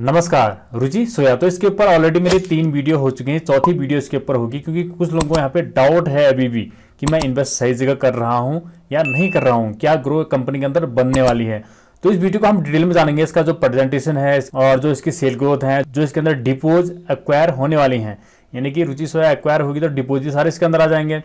नमस्कार रुचि सोया तो इसके ऊपर ऑलरेडी मेरे तीन वीडियो हो चुके हैं चौथी वीडियो इसके ऊपर होगी क्योंकि कुछ लोगों को यहाँ पे डाउट है अभी भी कि मैं इन्वेस्ट सही जगह कर रहा हूँ या नहीं कर रहा हूँ क्या ग्रो कंपनी के अंदर बनने वाली है तो इस वीडियो को हम डिटेल में जानेंगे इसका जो प्रेजेंटेशन है और जो इसकी सेल ग्रोथ है जो इसके अंदर डिपोज एक्वायर होने वाली है यानी कि रुचि सोया एक्वायर होगी तो डिपोजिट सारे इसके अंदर आ जाएंगे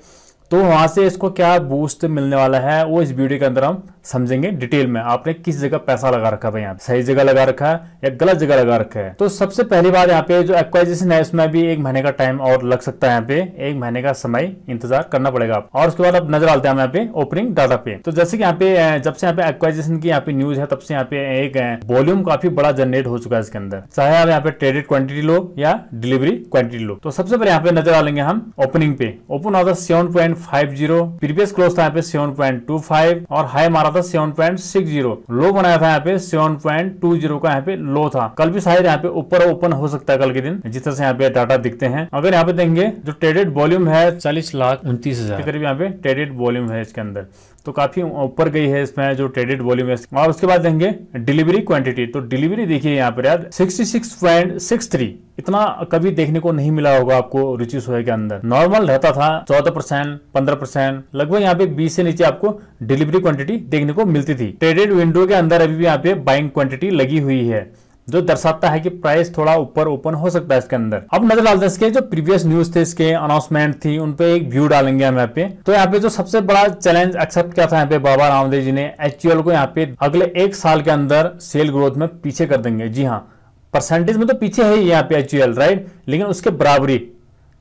तो वहाँ से इसको क्या बूस्ट मिलने वाला है वो इस वीडियो के अंदर हम समझेंगे डिटेल में आपने किस जगह पैसा लगा रखा है यहाँ सही जगह लगा रखा है या गलत जगह लगा रखा है तो सबसे पहली बात यहाँ पे जो एक्वाइजेशन है उसमें भी एक महीने का टाइम और लग सकता है यहाँ पे एक महीने का समय इंतजार करना पड़ेगा और उसके बाद आप नजर आते हैं यहाँ पे ओपनिंग डाटा पे तो जैसे यहाँ पे जब से यहाँ पे एक्वाइजेशन की यहाँ पे न्यूज है तब से यहाँ पे एक वॉल्यूम काफी बड़ा जनरेट हो चुका है इसके अंदर चाहे आप यहाँ पे ट्रेडेड क्वांटिटी लो या डिलीवरी क्वांटिटी लो तो सबसे पहले यहाँ पे नजर आ लेंगे हम ओपनिंग पे open of seven point five previous close था यहाँ पे सेवन पॉइंट टू फाइव और हाई मारा था seven point six zero low बनाया था यहाँ पे सेवन पॉइंट टू जीरो का यहाँ पे लो था कल भी शायद यहाँ पे ऊपर ओपन हो सकता है कल के दिन जिस तरह से यहाँ पे डाटा दिखते हैं अगर यहाँ पे देखेंगे जो ट्रेडेड वॉल्यूम है चालीस लाख उनतीस हजार करीब यहाँ पे ट्रेडेड वॉल्यूम है इसके अंदर तो काफी ऊपर गई है इसमें जो ट्रेडेड वॉल्यूम है और उसके बाद देंगे डिलीवरी क्वांटिटी तो डिलीवरी देखिए यहाँ पर याद सिक्सटी इतना कभी देखने को नहीं मिला होगा आपको रुचि सोहे के अंदर नॉर्मल रहता था चौदह परसेंट पंद्रह परसेंट लगभग यहाँ पे बीस से नीचे आपको डिलीवरी क्वांटिटी देखने को मिलती थी ट्रेडेड विंडो के अंदर अभी भी यहाँ पे बाइंग क्वांटिटी लगी हुई है जो दर्शाता है कि प्राइस थोड़ा ऊपर ओपन हो सकता है इसके अंदर अब नजर डालते हैं इसके जो प्रीवियस न्यूज थे इसके अनाउंसमेंट थी उन पे एक व्यू डालेंगे हम यहाँ पे तो यहाँ पे जो सबसे बड़ा चैलेंज एक्सेप्ट किया था यहाँ पे बाबा रामदेव जी ने एच को यहाँ पे अगले एक साल के अंदर सेल ग्रोथ में पीछे कर देंगे जी हाँ परसेंटेज में तो पीछे है यहाँ पे एच राइट लेकिन उसके बराबरी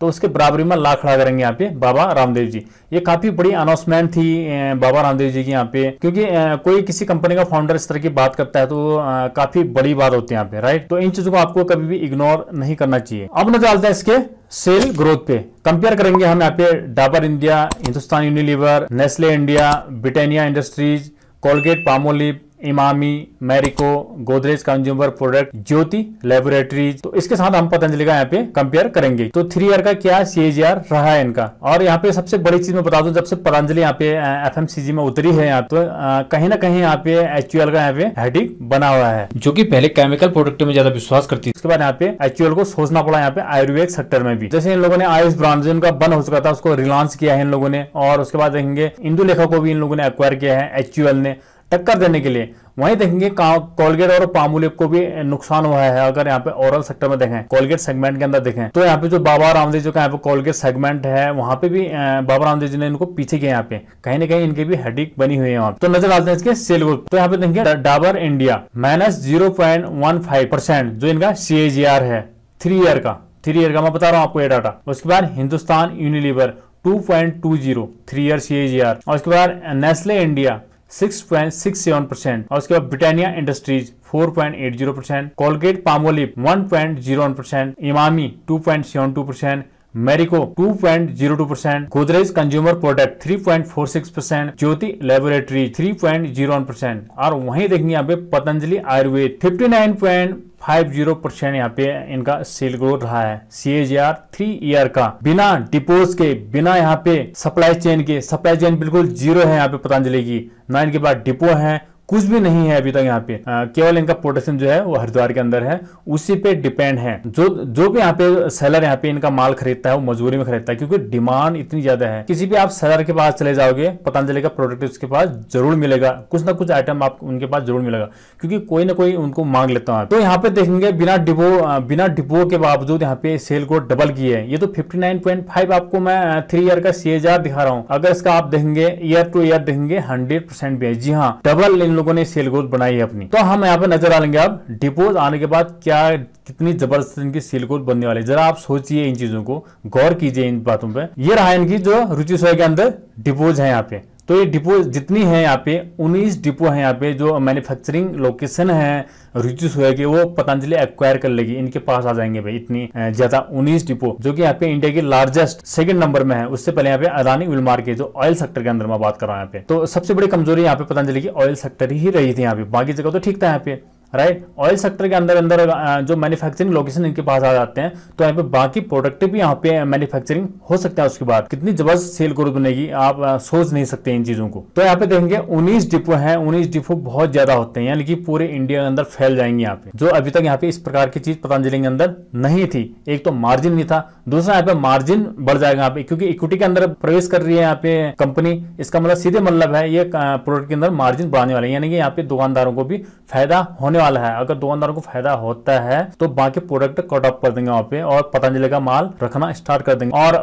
तो उसके बराबरी में ला खड़ा करेंगे यहाँ पे बाबा रामदेव जी ये काफी बड़ी अनाउंसमेंट थी बाबा रामदेव जी की यहाँ पे क्योंकि कोई किसी कंपनी का फाउंडर इस तरह की बात करता है तो काफी बड़ी बात होती है यहाँ पे राइट तो इन चीजों को आपको कभी भी इग्नोर नहीं करना चाहिए अब नजर आता है इसके सेल ग्रोथ पे कंपेयर करेंगे हम यहाँ पे Dabur India Hindustan Unilever Nestle India Britannia Industries Colgate Palmolive Emami Marico Godrej consumer product Jyothy laboratories तो इसके साथ हम पतंजलि का यहाँ पे कंपेयर करेंगे तो थ्री ईयर का क्या सी रहा है इनका और यहाँ पे सबसे बड़ी चीज मैं बता दू जब से पतंजलि यहाँ पे एफ में उतरी है यहाँ तो कहीं ना कहीं यहाँ पे एच का यहाँ पे हेडिक बना हुआ है जो की पहले केमिकल प्रोडक्ट में ज्यादा विश्वास करती है उसके बाद यहाँ पे एच को सोचना पड़ा यहाँ पे आयुर्वेद सेक्टर में भी जैसे इन लोगों ने आयुष ब्रांड जो इनका बंद हो चुका था उसको रिलांस किया है इन लोगों ने और उसके बाद देखेंगे इंदू लेखा को भी इन लोगों ने एक्वायर किया है एच ने टक्कर देने के लिए वहीं देखेंगे कोलगेट और पामुलिप को भी नुकसान हुआ है अगर यहाँ पे ओरल सेक्टर में देखें कोलगेट सेगमेंट के अंदर देखें तो यहाँ पे जो बाबा रामदेव जो का यहाँ पे कोलगेट सेगमेंट है वहां पे भी बाबा रामदेव जी ने इनको पीछे किया यहाँ पे कहीं ना कहीं इनकी भी हेडिक बनी हुई है वहाँ तो नजर आते हैं इसके सेल ग्रुप तो यहाँ पे देखेंगे डाबर इंडिया माइनस जो इनका सी है थ्री ईयर का थ्री ईयर का मैं बता रहा हूँ आपको ये डाटा उसके बाद Hindustan Unilever zero three year C और उसके बाद नेस्ले इंडिया 6.67 परसेंट और उसके बाद Britannia Industries 4.80 percent Colgate Palmolive 1.01 percent Emami 2.72 percent Marico 2.02 percent Godrej consumer product 3.46 percent Jyothy laboratory 3.01 percent और वहीं देखेंगे यहाँ पे पतंजलि आयुर्वेद 59.50 परसेंट यहाँ पे इनका सेल ग्रोथ रहा है C H R three year का बिना डिपोज के बिना यहाँ पे सप्लाई चेन के सप्लाई चेन बिल्कुल जीरो है यहाँ पे पतंजलि की ना इनके पास डिपो है कुछ भी नहीं है अभी तक यहाँ पे केवल इनका प्रोटेक्शन जो है वो हरिद्वार के अंदर है उसी पे डिपेंड है जो जो भी यहाँ पे सेलर यहाँ पे इनका माल खरीदता है वो मजबूरी में खरीदता है क्योंकि डिमांड इतनी ज्यादा है किसी भी आप सेलर के पास चले जाओगे पतंजलि का प्रोडक्ट उसके पास जरूर मिलेगा कुछ ना कुछ आइटम आप उनके पास जरूर मिलेगा क्योंकि कोई ना कोई उनको मांग लेता है तो यहाँ पे देखेंगे बिना डिपो बिना डिपो के बावजूद यहाँ पे सेल को डबल की है ये तो फिफ्टी आपको मैं थ्री ईयर का सी दिखा रहा हूँ अगर इसका आप देखेंगे ईयर टू ईयर देखेंगे हंड्रेड परसेंट जी हाँ डबल लोगों ने सेल ग्रोथ बनाई है अपनी तो हम यहाँ पर नजर आ लेंगे अब डिपोज आने के बाद क्या कितनी जबरदस्त इनकी सेल ग्रोथ बनने वाले जरा आप सोचिए इन चीजों को गौर कीजिए इन बातों पर यह रहा इनकी जो रुचि सोय के अंदर डिपोज है यहाँ पे तो ये डिपो जितनी है यहाँ पे उन्नीस डिपो है यहाँ पे जो मैन्युफैक्चरिंग लोकेशन है रिचूस होएगी वो पतंजलि एक्वायर कर लेगी इनके पास आ जाएंगे भाई इतनी ज्यादा उन्नीस डिपो जो कि यहाँ पे इंडिया की लार्जेस्ट सेकंड नंबर में है उससे पहले यहाँ पे अदानी उलमार के जो ऑयल सेक्टर के अंदर मैं बात कर रहा हूँ यहाँ पे तो सबसे बड़ी कमजोरी यहाँ पे पतंजलि की ऑयल सेक्टर ही रही थी यहाँ पे बाकी जगह तो ठीक था यहाँ पे राइट ऑयल सेक्टर के अंदर अंदर जो मैन्युफैक्चरिंग लोकेशन इनके पास आ जाते हैं तो यहाँ पे बाकी प्रोडक्ट भी यहाँ पे मैन्युफैक्चरिंग हो सकता है उसके बाद कितनी जबरदस्त सेल ग्रोथ बनेगी आप सोच नहीं सकते इन चीजों को तो यहाँ पे देखेंगे 19 डिपो हैं उन्नीस डिपो बहुत ज्यादा होते हैं यानी कि पूरे इंडिया के अंदर फैल जाएंगे यहाँ पे जो अभी तक यहाँ पे इस प्रकार की चीज पतंजलि के अंदर नहीं थी एक तो मार्जिन नहीं था दूसरा यहाँ पे मार्जिन बढ़ जाएगा यहाँ पे क्योंकि इक्विटी के अंदर प्रवेश कर रही है यहाँ पे कंपनी इसका मतलब सीधे मतलब है ये प्रोडक्ट के अंदर मार्जिन बढ़ाने वाले यानी कि यहाँ पे दुकानदारों को भी फायदा होने होने वाला है अगर दुकानदारों को फायदा होता है तो बाकी प्रोडक्ट कट ऑफ कर देंगे वहाँ पे और पतंजलि का माल रखना स्टार्ट कर देंगे और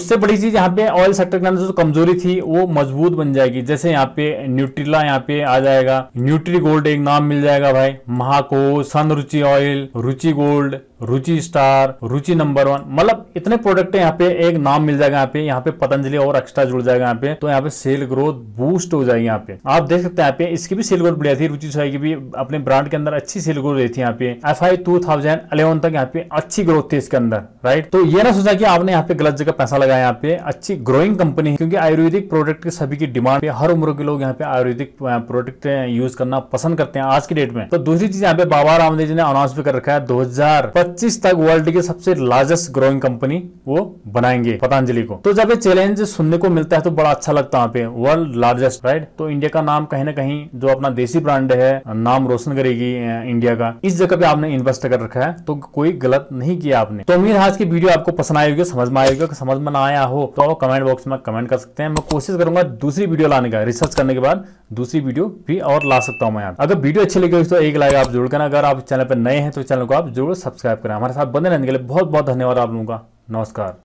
उससे बड़ी चीज यहाँ पे ऑयल सेक्टर के अंदर जो कमजोरी थी वो मजबूत बन जाएगी जैसे यहाँ पे न्यूट्रीला यहाँ पे आ जाएगा न्यूट्री गोल्ड एक नाम मिल जाएगा भाई महाको सन Ruchi oil Ruchi gold Ruchi star Ruchi number one मतलब इतने प्रोडक्ट है यहाँ पे एक नाम मिल जाएगा यहाँ पे यहाँ पे पतंजलि और एक्स्ट्रा जुड़ जाएगा यहाँ पे तो यहाँ पे सेल ग्रोथ बूस्ट हो जाएगी यहाँ पे आप देख सकते हैं यहाँ पे इसकी भी सेल ग्रोथ बढ़िया थी रुचि साई की भी अपने ब्रांड के अंदर अच्छी सेल ग्रोथ रही थी यहाँ पे F I two thousand eleven तक यहाँ पे अच्छी ग्रोथ थी इसके अंदर राइट तो ये ना सोचा कि आपने यहाँ पे गलत जगह पैसा लगाया यहाँ पे अच्छी ग्रोइंग कंपनी है क्योंकि आयुर्वेदिक प्रोडक्ट की सभी की डिमांड है हर उम्र के लोग यहाँ पे आयुर्वेदिक प्रोडक्ट यूज करना पसंद करते हैं आज की डेट में तो दूसरी चीज यहाँ पे बाबा रामदेव जी ने अनाउंस भी कर रखा है दो हजार 2025 तक वर्ल्ड की सबसे लार्जेस्ट ग्रोइंग कंपनी वो बनाएंगे पतंजलि को तो जब ये चैलेंज सुनने को मिलता है तो बड़ा अच्छा लगता है वर्ल्ड लार्जेस्ट राइट तो इंडिया का नाम कहीं ना कहीं जो अपना देसी ब्रांड है नाम रोशन करेगी इंडिया का इस जगह पे आपने इन्वेस्ट कर रखा है तो कोई गलत नहीं किया आपने तो उम्मीद आज की वीडियो आपको पसंद आएगी समझ में आएगी समझ में ना आया हो तो कमेंट बॉक्स में कमेंट कर सकते हैं मैं कोशिश करूंगा दूसरी वीडियो लाने का रिसर्च करने के बाद दूसरी वीडियो भी और ला सकता हूँ मैं अगर वीडियो अच्छी लगी हो तो एक लाइक आप जरूर करना अगर आप चैनल पर नए हैं तो चैनल को आप जरूर सब्सक्राइब सब्सक्राइब करें हमारे साथ बने रहने के लिए बहुत बहुत धन्यवाद आप लोगों का नमस्कार